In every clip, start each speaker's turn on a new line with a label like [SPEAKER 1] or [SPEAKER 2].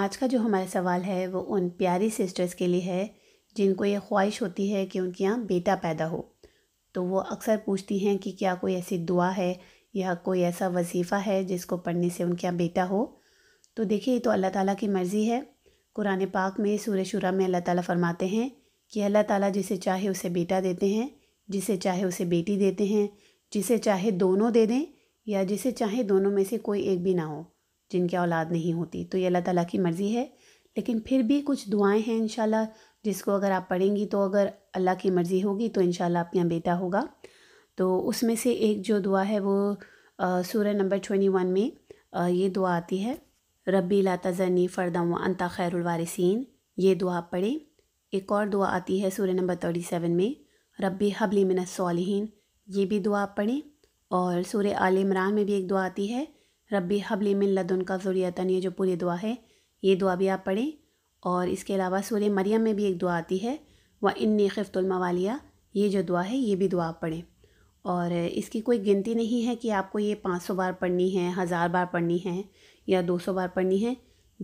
[SPEAKER 1] آج کا جو ہمارا سوال ہے وہ ان پیاری سسٹرز کے لیے ہے جن کو یہ خواہش ہوتی ہے کہ ان کے یہاں بیٹا پیدا ہو تو وہ اکثر پوچھتی ہیں کہ کیا کوئی ایسی دعا ہے یا کوئی ایسا وظیفہ ہے جس کو پڑھنے سے ان کے یہاں بیٹا ہو تو دیکھیے تو اللہ تعالیٰ کی مرضی ہے قرآن پاک میں سورہ شورہ میں اللہ تعالیٰ فرماتے ہیں کہ اللہ تعالیٰ جسے چاہے اسے بیٹا دیتے ہیں جسے چاہے اسے بیٹی دیتے ہیں جسے چاہے دونوں دے دیں یا جسے چاہے دونوں میں سے کوئی ایک بھی نہ ہو جن کی اولاد نہیں ہوتی تو یہ اللہ تعالیٰ کی مرضی ہے لیکن پھر بھی کچھ دعائیں ہیں انشاءاللہ جس کو اگر آپ پڑھیں گی تو اگر اللہ کی مرضی ہوگی تو انشاءاللہ آپ اللہ یہاں بیٹا ہوگا تو اس میں سے ایک جو دعا ہے وہ سورہ نمبر ٹوئنٹی ون میں یہ دعا آتی ہے ربی لا تزنی فردم و انتا خیر الوارثین یہ دعا پڑھیں ایک اور دعا آتی ہے سورہ نمبر ٹوٹی سیون میں ربی حبلی من الصالحین یہ بھی دعا پڑھیں اور سورہ عال عمران میں بھی ایک دعا آتی ہے ربی حبلی من لدن کا ضروری یہ جو پوری دعا ہے یہ دعا بھی آپ پڑھیں اور اس کے علاوہ سورہ مریم میں بھی ایک دعا آتی ہے وہ انی خفت الموالیہ یہ جو دعا ہے یہ بھی دعا پڑھیں اور اس کی کوئی گنتی نہیں ہے کہ آپ کو یہ پانچ سو بار پڑھنی ہے ہزار بار پڑھنی ہے یا دو سو بار پڑھنی ہے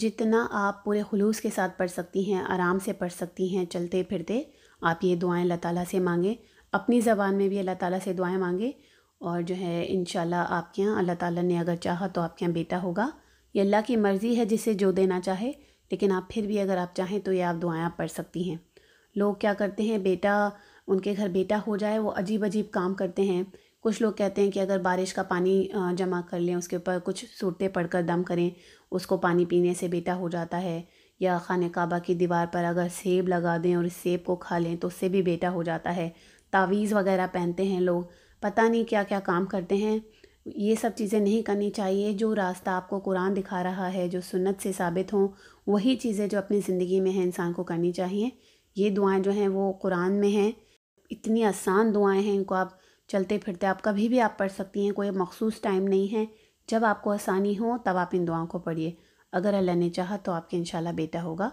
[SPEAKER 1] جتنا آپ پورے خلوص کے ساتھ پڑھ سکتی ہیں آرام سے پڑھ سکتی ہیں چلتے پھرتے آپ یہ دعائیں اللہ تعالیٰ سے مانگیں اپنی زبان میں بھی اللہ تعالیٰ سے دعائیں مانگیں اور جو ہے انشاءاللہ آپ کے یہاں اللہ تعالیٰ نے اگر چاہا تو آپ کے یہاں بیٹا ہوگا یہ اللہ کی مرضی ہے جسے جو دینا چاہے لیکن آپ پھر بھی اگر آپ چاہیں تو یہ آپ دعائیں پڑھ سکتی ہیں لوگ کیا کرتے ہیں بیٹا ان کے گھر بیٹا ہو جائے وہ عجیب عجیب کام کرتے ہیں کچھ لوگ کہتے ہیں کہ اگر بارش کا پانی جمع کر لیں اس کے اوپر کچھ صورتیں پڑھ کر دم کریں اس کو پانی پینے سے بیٹا ہو جاتا ہے یا خانہ کعبہ کی دیوار پر اگر سیب لگا دیں اور اس سیب کو کھا لیں تو اس سے بھی بیٹا ہو جاتا ہے تعویذ وغیرہ پہنتے ہیں لوگ پتہ نہیں کیا کیا کام کرتے ہیں یہ سب چیزیں نہیں کرنی چاہیے جو راستہ آپ کو قرآن دکھا رہا ہے جو سنت سے ثابت ہوں وہی چیزیں جو اپنی زندگی میں ہیں انسان کو کرنی چاہیے یہ دعائیں جو ہیں وہ قرآن میں ہیں اتنی آسان دعائیں ہیں ان کو آپ چلتے پھرتے آپ کبھی بھی آپ پڑھ سکتی ہیں کوئی مخصوص ٹائم نہیں ہے جب آپ کو آسانی ہو تب آپ ان دعاؤں کو پڑھیے اگر اللہ نے چاہا تو آپ کے انشاءاللہ بیٹا ہوگا